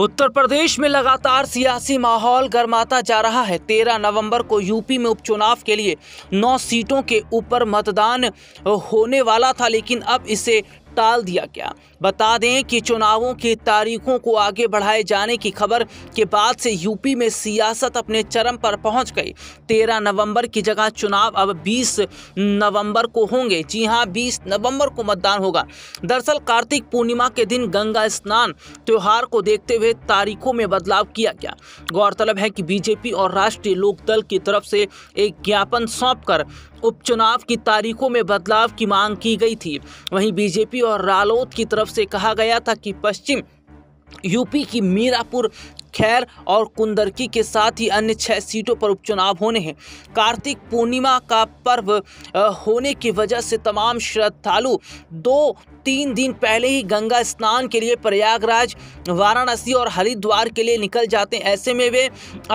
उत्तर प्रदेश में लगातार सियासी माहौल गर्माता जा रहा है 13 नवंबर को यूपी में उपचुनाव के लिए नौ सीटों के ऊपर मतदान होने वाला था लेकिन अब इसे टाल दिया गया बता दें कि चुनावों की तारीखों को आगे बढ़ाए जाने की खबर के बाद से यूपी में सियासत अपने चरम पर पहुंच गई तेरह नवंबर की जगह चुनाव अब बीस नवंबर को होंगे जी हाँ बीस नवंबर को मतदान होगा दरअसल कार्तिक पूर्णिमा के दिन गंगा स्नान त्यौहार को देखते हुए तारीखों में बदलाव किया गया गौरतलब है कि बीजेपी और राष्ट्रीय लोकदल की तरफ से एक ज्ञापन सौंप उपचुनाव की तारीखों में बदलाव की मांग की गई थी वहीं बीजेपी और रालोद की तरफ से कहा गया था कि पश्चिम यूपी की मीरापुर खैर और कुंदरकी के साथ ही अन्य छः सीटों पर उपचुनाव होने हैं कार्तिक पूर्णिमा का पर्व होने की वजह से तमाम श्रद्धालु दो तीन दिन पहले ही गंगा स्नान के लिए प्रयागराज वाराणसी और हरिद्वार के लिए निकल जाते हैं ऐसे में वे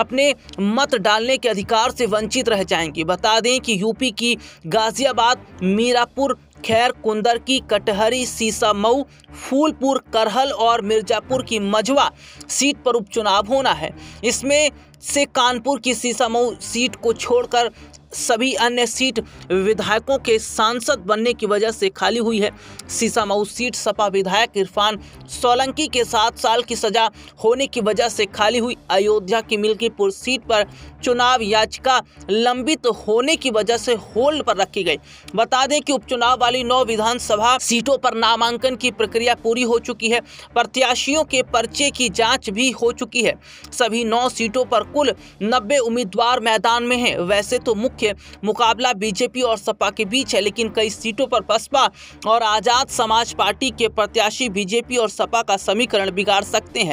अपने मत डालने के अधिकार से वंचित रह जाएंगे बता दें कि यूपी की गाजियाबाद मीरापुर खैर कुंदर की कटहरी सीसा मऊ फूलपुर करहल और मिर्जापुर की मझवा सीट पर उपचुनाव होना है इसमें से कानपुर की सीसा मऊ सीट को छोड़कर सभी अन्य सीट विधायकों के सांसद बनने की वजह से खाली हुई है सीसा मऊ सीट सपा विधायक इरफान सोलंकी के सात साल की सजा होने की वजह से खाली हुई अयोध्या की मिल्कीपुर सीट पर चुनाव याचिका लंबित होने की वजह से होल्ड पर रखी गई बता दें कि उपचुनाव वाली नौ विधानसभा सीटों पर नामांकन की प्रक्रिया पूरी हो चुकी है प्रत्याशियों के पर्चे की जांच भी हो चुकी है सभी नौ सीटों पर कुल नब्बे उम्मीदवार मैदान में हैं वैसे तो मुख्य मुख्य मुकाबला बीजेपी और सपा के बीच है लेकिन कई सीटों पर बसपा और आज़ाद समाज पार्टी के प्रत्याशी बीजेपी और सपा का समीकरण बिगाड़ सकते हैं